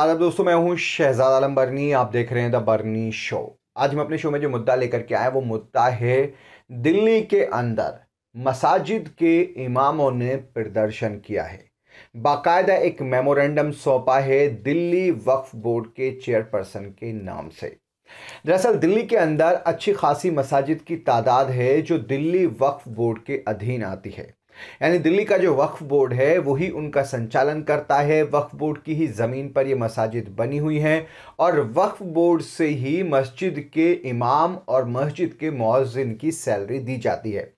आदाब दोस्तों मैं हूं शहजाद आलम बर्नी आप देख रहे हैं द बर्नी शो आज हम अपने शो में जो मुद्दा लेकर के आए वो मुद्दा है दिल्ली के अंदर मसाजिद के इमामों ने प्रदर्शन किया है बाकायदा एक मेमोरेंडम सौंपा है दिल्ली वक्फ बोर्ड के चेयरपर्सन के नाम से दरअसल दिल्ली के अंदर अच्छी खासी मसाजिद की तादाद है जो दिल्ली वक्फ बोर्ड के अधीन आती है यानी दिल्ली का जो वक्फ बोर्ड है वही उनका संचालन करता है वक्फ बोर्ड की ही ज़मीन पर ये मसाजिद बनी हुई हैं और वक्फ बोर्ड से ही मस्जिद के इमाम और मस्जिद के मौजिन की सैलरी दी जाती है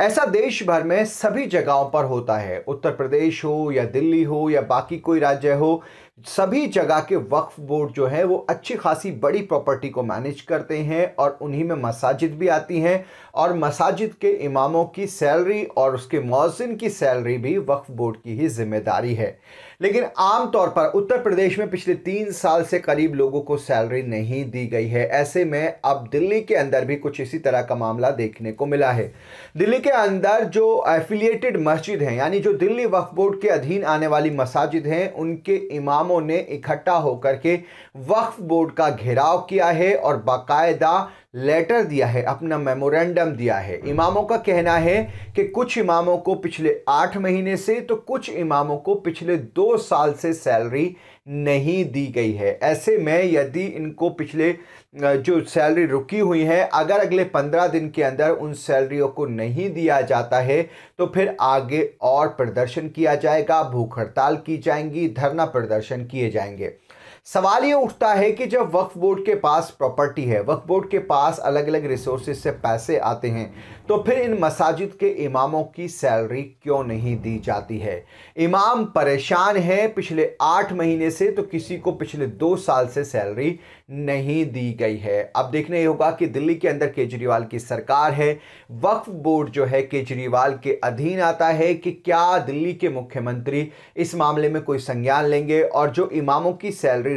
ऐसा देश भर में सभी जगहों पर होता है उत्तर प्रदेश हो या दिल्ली हो या बाकी कोई राज्य हो सभी जगह के वक्फ बोर्ड जो है वो अच्छी खासी बड़ी प्रॉपर्टी को मैनेज करते हैं और उन्हीं में मसाजिद भी आती हैं और मसाजिद के इमामों की सैलरी और उसके मौजिन की सैलरी भी वक्फ बोर्ड की ही जिम्मेदारी है लेकिन आम तौर पर उत्तर प्रदेश में पिछले तीन साल से करीब लोगों को सैलरी नहीं दी गई है ऐसे में अब दिल्ली के अंदर भी कुछ इसी तरह का मामला देखने को मिला है दिल्ली के अंदर जो एफिलिएटेड मस्जिद हैं यानी जो दिल्ली वक्फ बोर्ड के अधीन आने वाली मसाजिद हैं उनके इमामों ने इकट्ठा होकर के वक्फ बोर्ड का घेराव किया है और बाकायदा लेटर दिया है अपना मेमोरेंडम दिया है हम्म। इमामों का कहना है कि कुछ इमामों को पिछले आठ महीने से तो कुछ इमामों को पिछले दो साल से सैलरी नहीं दी गई है ऐसे में यदि इनको पिछले जो सैलरी रुकी हुई है अगर अगले पंद्रह दिन के अंदर उन सैलरियों को नहीं दिया जाता है तो फिर आगे और प्रदर्शन किया जाएगा भूख हड़ताल की जाएंगी धरना प्रदर्शन किए जाएंगे सवाल ये उठता है कि जब वक्फ बोर्ड के पास प्रॉपर्टी है वक्फ बोर्ड के पास अलग अलग रिसोर्स से पैसे आते हैं तो फिर इन मसाजिद के इमामों की सैलरी क्यों नहीं दी जाती है इमाम परेशान है पिछले आठ महीने से तो किसी को पिछले दो साल से सैलरी नहीं दी गई है अब देखना ये होगा कि दिल्ली के अंदर केजरीवाल की सरकार है वक्फ बोर्ड जो है केजरीवाल के अधीन आता है कि क्या दिल्ली के मुख्यमंत्री इस मामले में कोई संज्ञान लेंगे और जो इमामों की सैलरी